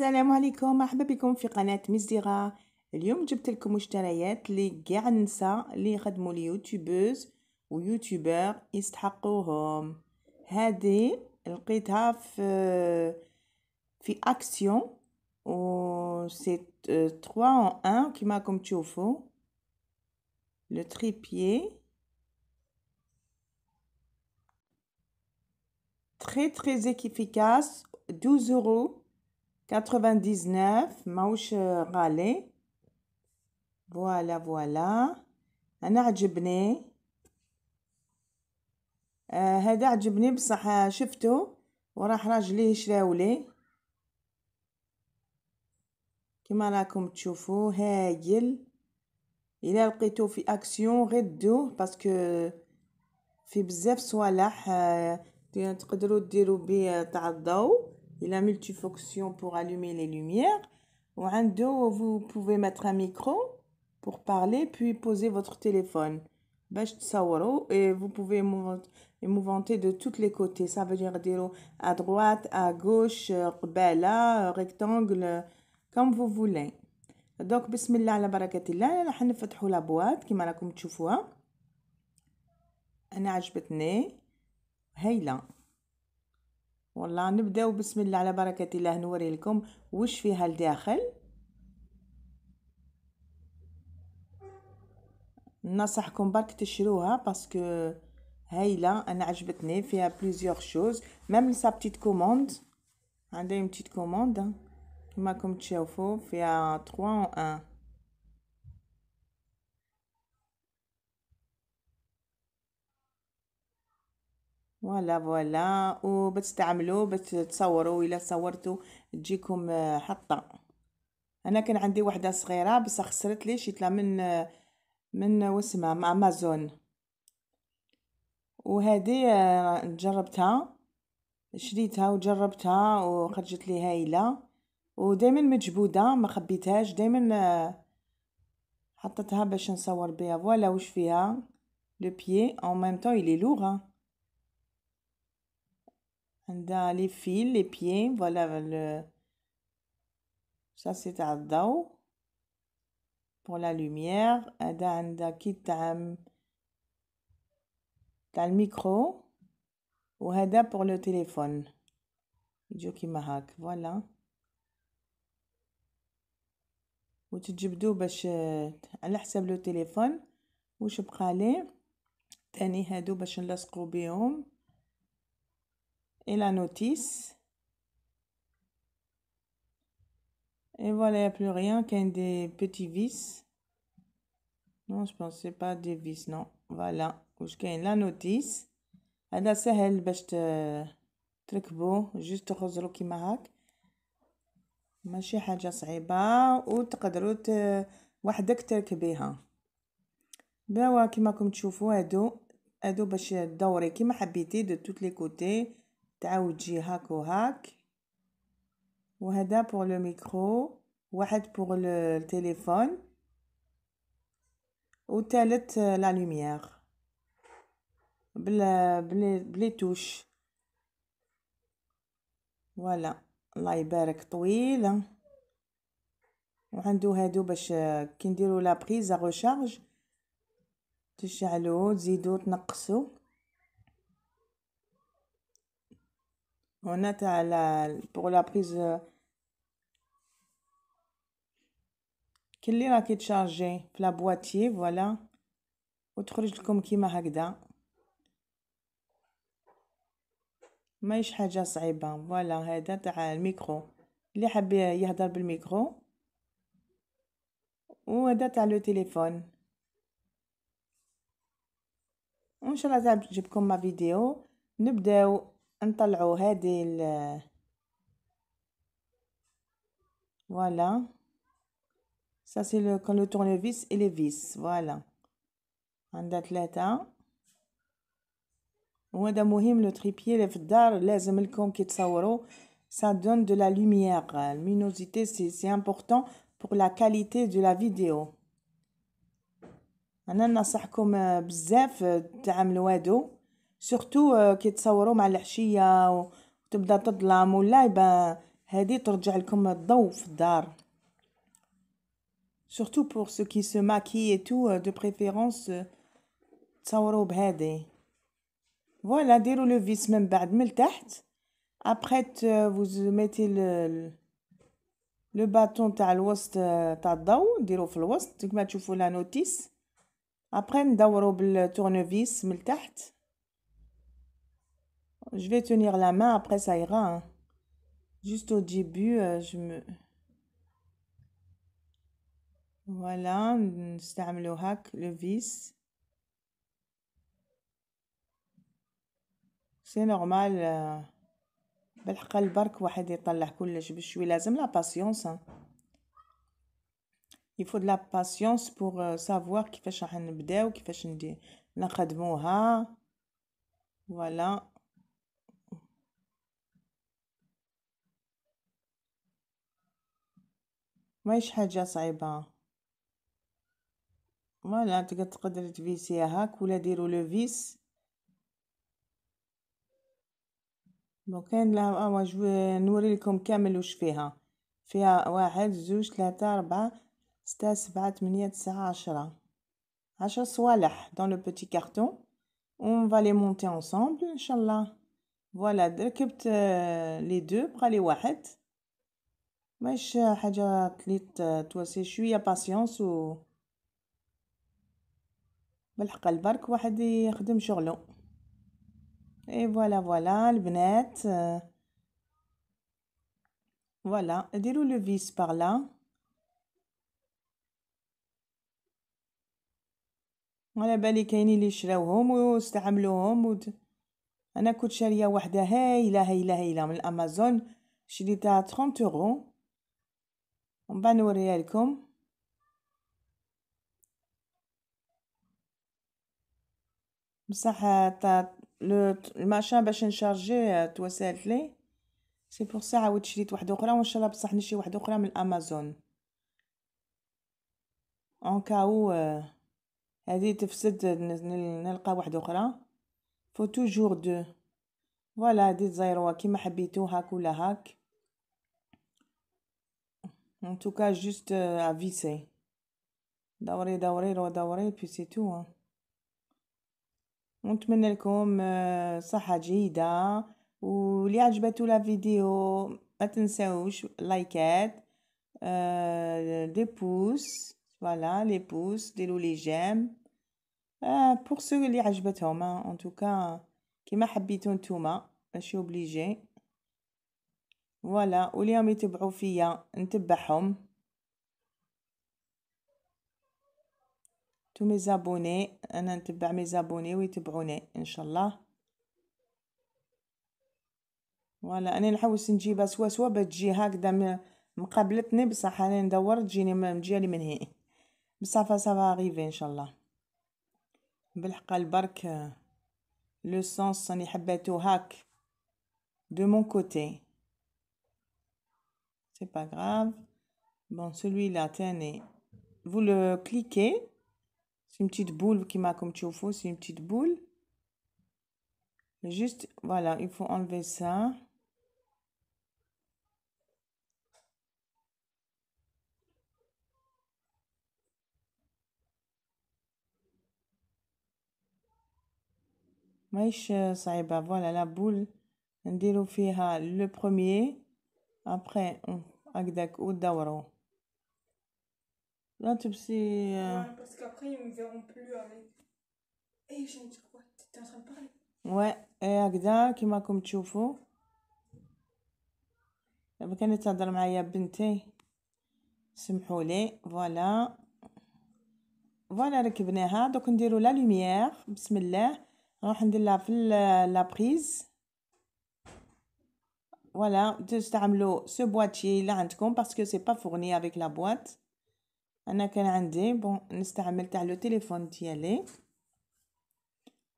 السلام عليكم مرحبا بكم في قناة مزدرة اليوم جبت لكم مشتريات اللي كاع النساء اللي يخدموا اليوتيوبوز ويوتيوبر يستحقوهم هذه لقيتها في في اكسيون و سي 3 ان 1 كيما راكم تشوفوا لو تريبي تري تري زيكيفيكاس 12 يورو 99 موش غالي فوالا فوالا انا عجبني آه هذا عجبني بصح شفته وراح راجلي شراولي كما راكم تشوفوا هايل الى لقيتو في اكسيون غدوه باسكو في بزاف صوالح آه تقدروا ديروا بيه تاع الضو Il a multifonction pour allumer les lumières. Ou un dos, vous pouvez mettre un micro pour parler, puis poser votre téléphone. Et vous pouvez mouventer de tous les côtés. Ça veut dire à droite, à gauche, euh, là, euh, rectangle, euh, comme vous voulez. Donc, bismillah la la بركة الله boîte, qui comme كما راكم تشوفوها انا عجبتني là. والله نبداو بسم الله على بركة الله نوري لكم وش فيها الداخل نصحكم برك تشروها باسكو هايله انا عجبتني فيها بليزيوغ شوز ميم لسا بتيت كوموند عندي بتيت كوموند كما راكم تشوفوا فيها 3 و 1 فوالا فوالا وبتستعملوا بتصوروا الا صورتوا تجيكم آه، حطه انا كان عندي وحده صغيره بصح خسرت لي شيتلا من آه، من آه، مع امازون وهذه جربتها شريتها وجربتها وخرجت لي هايله ودائما مجبوده ما خبيتهاش دائما حطيتها باش نصور بها فوالا واش فيها لو بيي اون ميم طون اي لي لوغ dans les fils, les pieds, voilà le. Ça, c'est Addao. Pour la lumière. Adanda Kitam. T'as le micro. Ou Hada pour le téléphone. Joki Mahak. Voilà. Ou tu dis que tu as le téléphone. où je prends aller. Tani Hadou, je vais le et la notice. Et voilà, il n'y a plus rien qu'un des petits vis. Non, je pensais pas des vis, non. Voilà, وش la notice. هذا سهل باش تركبوه جوست تخزرو كيما هاك ماشي حاجه صعيبه وتقدروا وحدك تركبيها بوا كيما راكم تشوفوا هادو هادو باش دوري كيما حبيتي دو توت لي كوتي تعاود تجي هاك وهاك وهذا بور لو ميكرو واحد بور تيليفون وثالث لا لوميير بلا بلي بلي توش فوالا الله يبارك طويله وعندو هادو باش كي نديرو لا بريز ا ريشارج تشعلو تزيدو تنقصو On a ta, la, pour la prise. Euh, Quelle est la qui est chargée hein? La boîtier, voilà. Autre chose comme qui m'a hagda. Maïch haja saïba. Voilà, c'est le micro. Les habits, il y a d'abord le micro. Ou c'est le téléphone. Inch'Allah, j'ai pris ma vidéo. Nous devons voilà ça c'est le quand le tournevis et les vis voilà مهم لو اللي في الدار لازم لكم كي ça donne de la lumière luminosité c'est important pour la qualité de la vidéo انا ننصحكم بزاف تعملوا سورتو euh, كي تصوروا مع العشيه وتبدا تظلم ولا هذه ترجع لكم الضوء في الدار سورتو بور سو كي سو ماكي اي تو دو بريفيرونس تصوروا بهذه فوالا ديروا لو فيس من بعد من التحت après فوز euh, ميتي le لو باتون تاع الوسط euh، تاع الضو ديروه في الوسط كما تشوفوا لا نوتيس ابري ندوروا بالتورنوفيس من تحت je vais tenir la main, après ça ira. Hein. Juste au début, euh, je me... Voilà, le vice le vis. C'est normal. Euh. patience. Hein. Il faut de la patience pour euh, savoir qui fait ou qui fait Voilà. ماهيش حاجه صعيبه فوالا تقدر تقدر تفيسيها هاك ولا ديرو لو فيس بون لا اوا نوري لكم كامل واش فيها فيها واحد زوج ثلاثة أربعة ستة سبعة ثمانية تسعة عشرة عشر صوالح دون لو بوتي كارتون اون فالي مونتي انصومبل ان شاء الله فوالا ركبت لي آه، دو بقى لي واحد مش حاجة تليت تواسي شوية باسيونس و بالحق البرك واحد يخدم شغله اي فوالا فوالا البنات فوالا ديرو لو فيس باغ لا على بالي كاينين اللي شراوهم واستعملوهم ود... انا كنت شاريه وحده هايله هايله هايله من الامازون شريتها 30 يورو ومن بعد نوريها لكم بصح الماشين باش نشارجي توسالت لي سي بور سا عاودت شريت واحدة اخرى وان شاء الله بصح نشري واحدة اخرى من امازون اون كاو هذه تفسد نلقى واحدة اخرى فو توجور دو فوالا دي زايروها كيما حبيتو هاك ولا هاك En tout cas, juste à visser. D'avoir, puis c'est tout. Hein. On te met comme euh, ça, Hajida. Ou liage bateau la vidéo. Maintenant, like liker, euh, Des pouces. Voilà, les pouces. Des les j'aime. Euh, pour ceux qui ont aimé, en tout cas, qui m'habitent habité en tout hein, je suis obligée. فوالا واليوم يتبعوا فيا نتبعهم تو مي زابوني انا نتبع مي زابوني ويتبعوني ان شاء الله فوالا انا نحوس نجيبها سوا سوا بتجي هكذا مقابلتني بصح انا ندور تجيني مجالي من هي بصح سافا غيفي ان شاء الله بالحق البرك لو سونس راني حبيتو هاك دو مون كوتي c'est pas grave. Bon, celui-là, tenez, vous le cliquez. C'est une petite boule qui m'a comme tu c'est une petite boule. Juste, voilà, il faut enlever ça. ça est bah. voilà la boule On فيها le premier ابخي هكداك ودورو لا تبسي باسكو ابخي ils me verront اي تشوفوا دابا كانت تهضر معايا بنتي سمحوا لي فوالا فوالا ركبناها دوك نديرو لا لوميير بسم الله نروح ندير لها في لابريز بريز voilà, ce boîtier là عندكم parce que c'est pas fourni avec la boîte. انا كان عندي بون نستعمل تاع لو تيليفون ديالي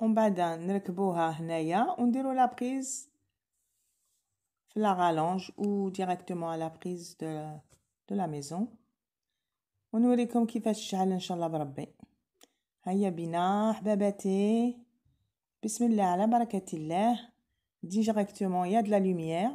on va نركبوها هنايا la لا la في لا غالونج او ديريكتومون la بريز دو دو la ميزون ونوريكم كيفاش la ان شاء الله بربي هيا directement il y a de la lumière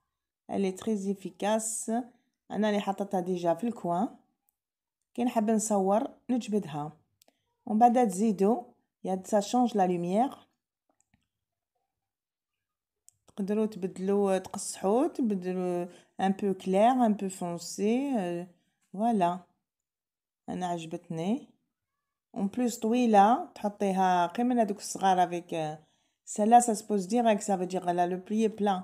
elle est افيكاس انا اللي حطيتها ديجا في الكوان كي نحب نصور نجبدها ومن بعد تزيدو يا سا شونج لا لوميير تقدروا تبدلوا تقصحوا تبدلوا ان بو كلير ان بو فونسي فوالا euh، انا عجبتني اون بلوس طويله تحطيها قيمه هذوك الصغار افيك سلا سبوز ديريكت سا فو لا لو بلي بلان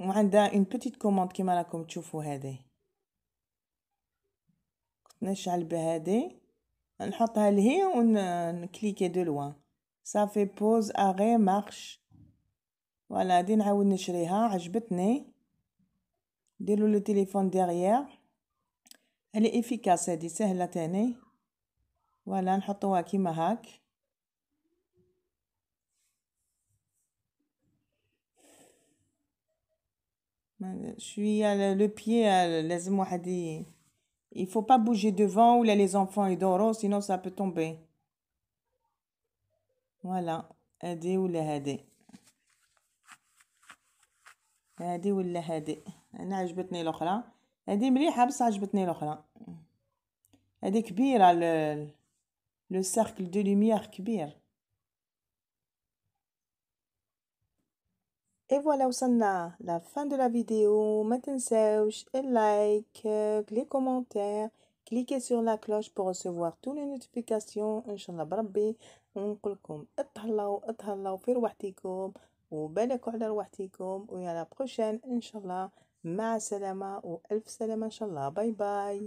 وعندها اون بوتيت كوموند كيما راكم تشوفوا هذه نشعل بهذه نحطها لهي ونكليكي دو لوان صافي بوز اغي مارش فوالا دي نعاود نشريها عجبتني ديروا لو تيليفون ديغيير هي افيكاس هادي سهله تاني فوالا نحطوها كيما هاك Je suis le pied, les dit Il faut pas bouger devant ou les enfants sinon ça peut tomber. Voilà. Hadi ou le hadi. Hadi ou le hadi. Elle C'est l'autre. mais il l'autre. c'est le cercle de lumière, c'est Et voilà où ça la fin de la vidéo. un search et like, euh, les commentaires, cliquez sur la cloche pour recevoir toutes les notifications. Inch'Allah, barbe, on comme atalaou, atalaou, fir ou belle école wahtikoum, ou à la prochaine, Inch'Allah, ma salama, ou elf salama, Inch'Allah, bye bye.